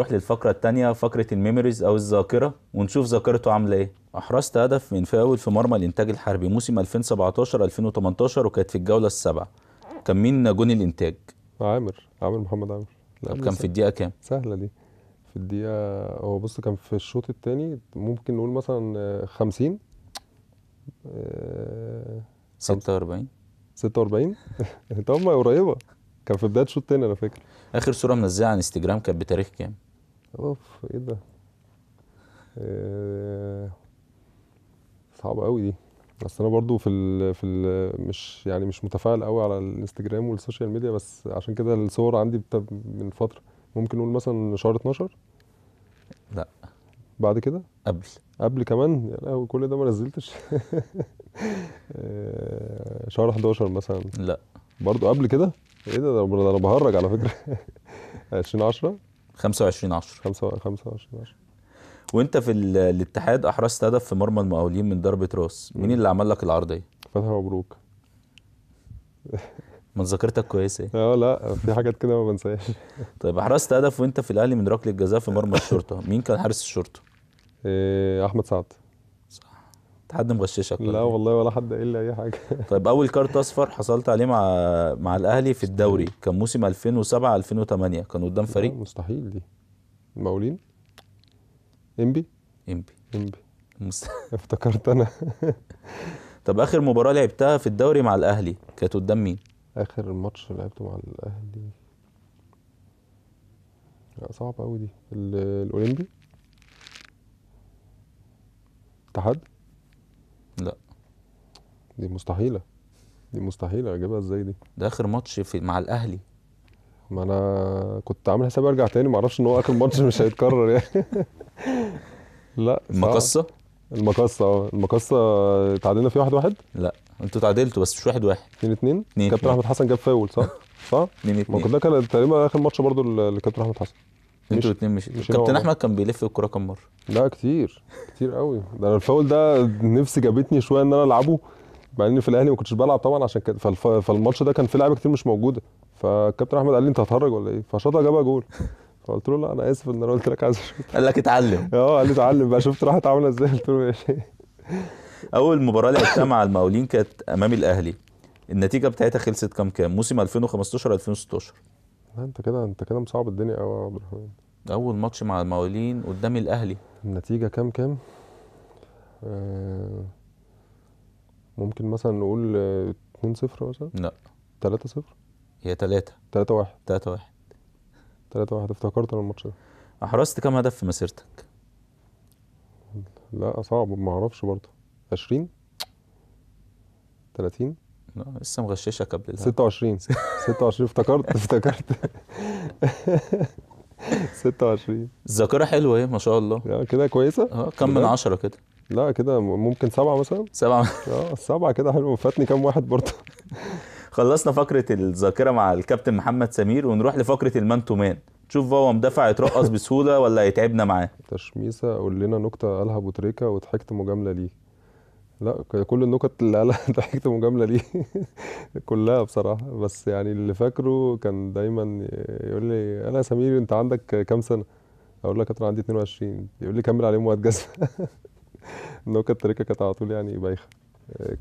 نروح للفقرة التانية فقرة الميموريز أو الذاكرة ونشوف ذاكرته عاملة إيه. أحرزت هدف من فاول في مرمى الإنتاج الحربي موسم 2017 2018 وكانت في الجولة السابعة. كان مين جون الإنتاج؟ عامر عامر محمد عامر. طب كان في الدقيقة كام؟ سهلة دي. في الدقيقة هو بص كان في الشوط الثاني ممكن نقول مثلا 50 46 46 طب ما قريبة كان في بداية الشوط الثاني أنا فاكر آخر صورة منزلها على انستجرام كانت بتاريخ كام؟ اوف ايه ده آه صعبه قوي دي بس انا برضو في ال في ال مش يعني مش متفائل قوي على الانستجرام والسوشيال ميديا بس عشان كده الصور عندي من فتره ممكن نقول مثلا شهر 12 لا بعد كده قبل قبل كمان يا لهوي كل ده ما نزلتش آه، شهر 11 مثلا لا برضو قبل كده ايه ده ده انا بهرج على فكره 20 10 25 10 25 10 وانت في الاتحاد احرزت هدف في مرمى المقاولين من ضربه راس مين اللي عمل لك العرضيه فتحي مبروك من ذاكرتك كويسه إيه؟ اه لا في حاجات كده ما بنساهاش طيب احرزت هدف وانت في الاهلي من ركله جزاء في مرمى الشرطه مين كان حارس الشرطه آه، احمد سعد حد مغششك لا إيه؟ والله ولا حد قال لي اي حاجه طيب اول كارت اصفر حصلت عليه مع مع الاهلي في الدوري كان موسم 2007 2008 كان قدام فريق مستحيل دي المقاولين امبي امبي امبي افتكرت انا طب اخر مباراه لعبتها في الدوري مع الاهلي كانت قدام مين اخر ماتش لعبته مع الاهلي لا صعب قوي دي الاولمبي اتحاد لا دي مستحيله دي مستحيله اجيبها ازاي دي ده اخر ماتش في مع الاهلي ما انا كنت عامل حساب ارجع تاني ما اعرفش ان هو اخر ماتش مش هيتكرر يعني لا المقصه المقصه اه المقصه تعادلنا فيه واحد واحد لا انتوا تعادلتوا بس مش واحد واحد 2 2 كابتن احمد حسن جاب فاول صح صح 2 2 ما ده كان تقريبا اخر ماتش برضو لكابتن احمد حسن انتوا الاثنين مش, كابتن احمد كان بيلف الكوره كام مره؟ لا كتير كتير قوي ده انا الفاول ده نفسي جابتني شويه ان انا العبه مع اني في الاهلي ما كنتش بلعب طبعا عشان كده فالف... فالماتش ده كان فيه لعيبه كتير مش موجوده فالكابتن احمد قال لي انت هتهرج ولا ايه؟ فشاطها جابها جول فقلت له لا انا اسف ان انا قلت لك عايز اشوف قال لك اتعلم اه قال لي اتعلم بقى شفت راحت عامله ازاي قلت له ماشي اول مباراه لعبتها مع المقاولين كانت امام الاهلي النتيجه بتاعتها خلصت كام كام موسم 2015 2016 لا انت كده انت كده مصعب الدنيا قوي يا عبد الرحمن اول ماتش مع المقاولين قدام الاهلي النتيجه كام كام آه، ممكن مثلا نقول 2 0 مثلا لا 3 0 هي 3 3 1 3 1 3 1 افتكرت انا الماتش ده احرزت كام هدف في مسيرتك لا صعب ما اعرفش برضه 20 30 لسه مغششه قبل الهبل 26 26 افتكرت افتكرت 26 الذاكره حلوه ايه ما شاء الله اه، كده كويسه اه كم من 10 كده لا كده ممكن سبعة مثلا سبعة اه سبعة كده حلو فاتني كام واحد برضه خلصنا فقرة الذاكرة مع الكابتن محمد سمير ونروح لفقرة المان تو مان تشوف هو مدافع يترقص بسهولة ولا يتعبنا معاه تشميسة قول لنا نكتة قالها أبو تريكة وضحكت مجاملة ليه لأ كل النُكَت اللي قالها ضحكت مجاملة ليه كلّها بصراحة، بس يعني اللي فاكره كان دايمًا يقول لي: "أنا يا سمير أنت عندك كام سَنة؟" أقول له: "يا كابتن عندي 22" يقول لي: "كمّل عليهم وهتجازى" النُكَت التركه كانت على طول يعني بايخة.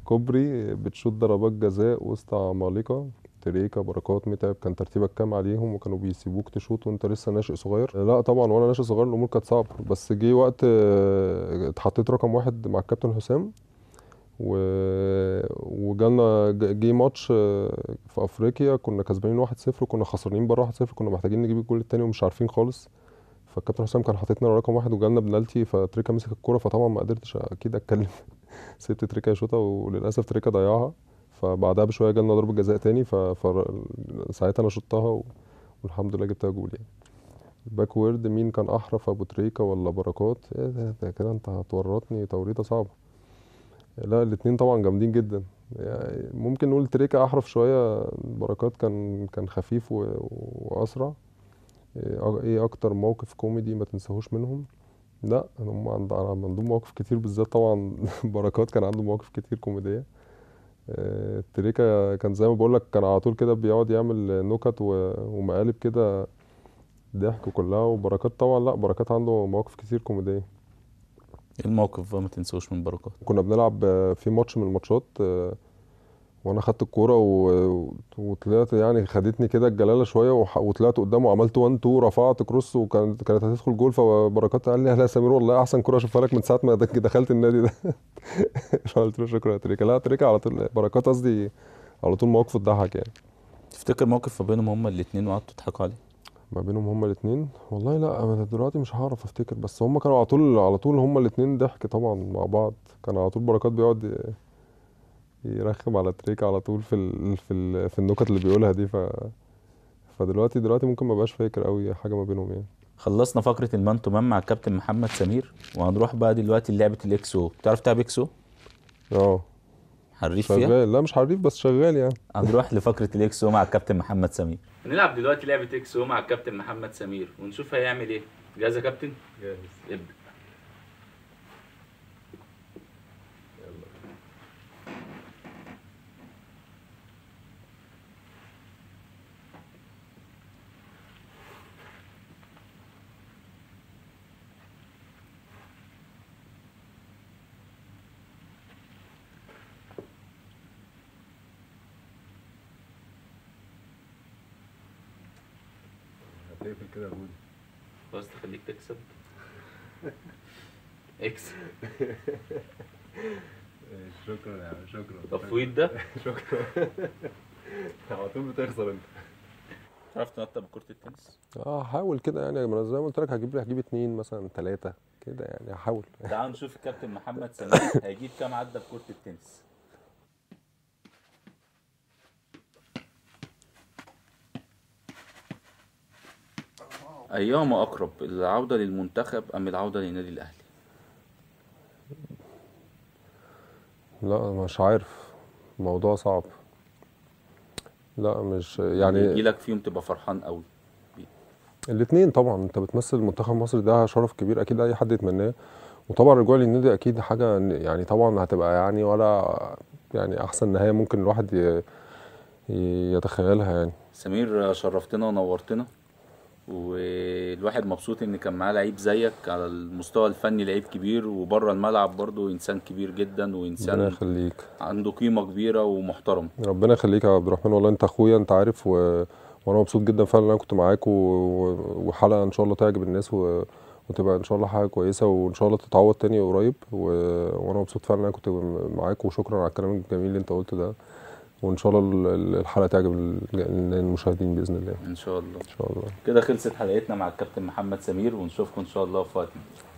كوبري، بتشوط ضربات جزاء وسط عمالقة، تريكة، بركات، متعب، كان ترتيبك كام عليهم وكانوا بيسيبوك تشوط وأنت لسه ناشئ صغير. لأ طبعًا وأنا ناشئ صغير الأمور كانت صعبة، بس جِه وقت اتحطيت رقم واحد مع الكابتن حسام و... وجالنا جه ماتش آه، في افريقيا كنا كسبانين 1-0 وكنا خسرانين بره 1-0 كنا محتاجين نجيب الجول التاني ومش عارفين خالص فالكابتن حسام كان حاططنا رقم واحد وجالنا بنالتي فتريكا مسك الكوره فطبعا ما قدرتش اكيد اتكلم سبت تريكا يشوطها وللاسف تريكا ضيعها فبعدها بشويه جالنا ضربه جزاء تاني فساعتها انا شطها والحمد لله جبتها جول يعني الباك ورد مين كان احرف ابو تريكا ولا بركات ايه ده, ده كده انت هتورطني توريطه صعبه لا الاثنين طبعا جامدين جدا يعني ممكن نقول تريكا احرف شويه بركات كان كان خفيف واسرع إيه،, ايه اكتر موقف كوميدي ما تنساهوش منهم لا هم عندهم مواقف كتير بالذات طبعا بركات كان عنده مواقف كتير كوميديه إيه، تريكا كان زي ما بقول لك كان على طول كده بيقعد يعمل نكت ومقالب كده ضحك كلها وبركات طبعا لا بركات عنده مواقف كتير كوميديه الموقف بقى ما تنسوش من بركات كنا بنلعب آه، في ماتش من الماتشات آه، وانا خدت الكوره و... وطلعت يعني خدتني كده الجلاله شويه وح... وطلعت قدامه وعملت 1 2 رفعت كروس وكانت كانت هتدخل جول فبركات قال لي اهلا يا سمير والله احسن كوره اشوفها لك من ساعه ما دخلت النادي ده قلت له شكرا يا تريكه لا تريكه على طول بركات قصدي على طول موقف تضحك يعني تفتكر موقف ما بينهم هما الاثنين وقعدتوا تضحكوا عليه؟ ما بينهم هما الاتنين والله لأ، أنا دلوقتي مش هعرف أفتكر، بس هما كانوا على طول على طول هما الاتنين ضحك طبعًا مع بعض، كان على طول بركات بيقعد يرخّم على تريكة على طول في ال في ال في النُكَت اللي بيقولها دي، ف فدلوقتي دلوقتي ممكن ما بقاش فاكر أوي حاجة ما بينهم يعني. خلّصنا فقرة المان مان مع الكابتن محمد سمير، وهنروح بقى دلوقتي للعبة الاكسو بتعرف تلعب XO؟ آه. حريف شغال لا مش حريف بس شغال يعني هنروح لفقره الاكس مع الكابتن محمد سمير هنلعب دلوقتي لعبه اكس مع الكابتن محمد سمير ونشوف هيعمل ايه جاهز يا كابتن جاهز ابدا هتقفل كده يا هودي خلاص تخليك تكسب اكسب شكرا يا عم شكرا تفويض ده شكرا على طول بتخسر انت تعرف تنطق بكره التنس؟ اه هحاول كده يعني ما زي ما قلت لك هجيب هجيب اثنين مثلا ثلاثه كده يعني هحاول تعال نشوف الكابتن محمد سلام هيجيب كام عدة بكره التنس أيهما أقرب العودة للمنتخب أم العودة للنادي الأهلي؟ لا مش عارف الموضوع صعب لا مش يعني يجي لك فيهم تبقى فرحان قوي الاثنين طبعا انت بتمثل منتخب مصر ده شرف كبير اكيد اي حد يتمناه وطبعا الرجوع للنادي اكيد حاجه يعني طبعا هتبقى يعني ولا يعني احسن نهايه ممكن الواحد يتخيلها يعني سمير شرفتنا ونورتنا والواحد مبسوط ان كان معاه لعيب زيك على المستوى الفني لعيب كبير وبره الملعب برضه انسان كبير جدا وانسان ربنا يخليك عنده قيمه كبيره ومحترم ربنا يخليك يا عبد الرحمن والله انت اخويا انت عارف و... وانا مبسوط جدا فعلا ان انا كنت معاك و... وحلقه ان شاء الله تعجب الناس و... وتبقى ان شاء الله حاجه كويسه وان شاء الله تتعوض تاني قريب و... وانا مبسوط فعلا ان انا كنت معاك وشكرا على الكلام الجميل اللي انت قلته ده وان شاء الله الحلقه تعجب المشاهدين باذن الله ان شاء الله ان شاء الله كده خلصت حلقتنا مع الكابتن محمد سمير ونشوفكم ان شاء الله في وقت